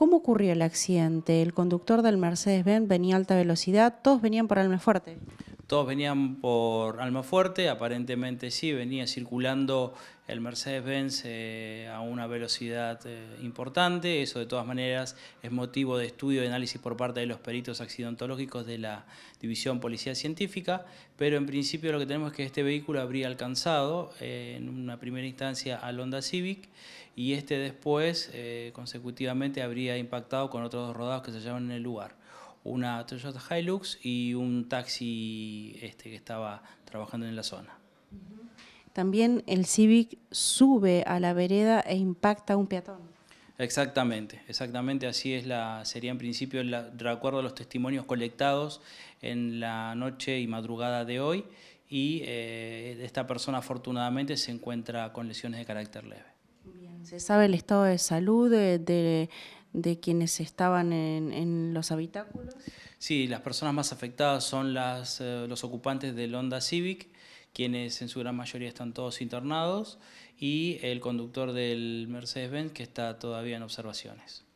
¿Cómo ocurrió el accidente? El conductor del Mercedes-Benz venía a alta velocidad, todos venían por fuerte. Todos venían por Almafuerte, aparentemente sí, venía circulando el Mercedes-Benz eh, a una velocidad eh, importante. Eso de todas maneras es motivo de estudio y análisis por parte de los peritos accidentológicos de la División Policía Científica, pero en principio lo que tenemos es que este vehículo habría alcanzado eh, en una primera instancia al Honda Civic y este después consecutivamente habría impactado con otros dos rodados que se hallaban en el lugar una Toyota Hilux y un taxi este, que estaba trabajando en la zona. También el Civic sube a la vereda e impacta a un peatón. Exactamente, exactamente así es la sería en principio la, de acuerdo a los testimonios colectados en la noche y madrugada de hoy y eh, esta persona afortunadamente se encuentra con lesiones de carácter leve. ¿Se sabe el estado de salud de de quienes estaban en, los habitáculos? Sí, las personas más afectadas son eh, los ocupantes del Honda Civic, quienes en su gran mayoría están todos internados, y el conductor del Mercedes-Benz que está todavía en observaciones.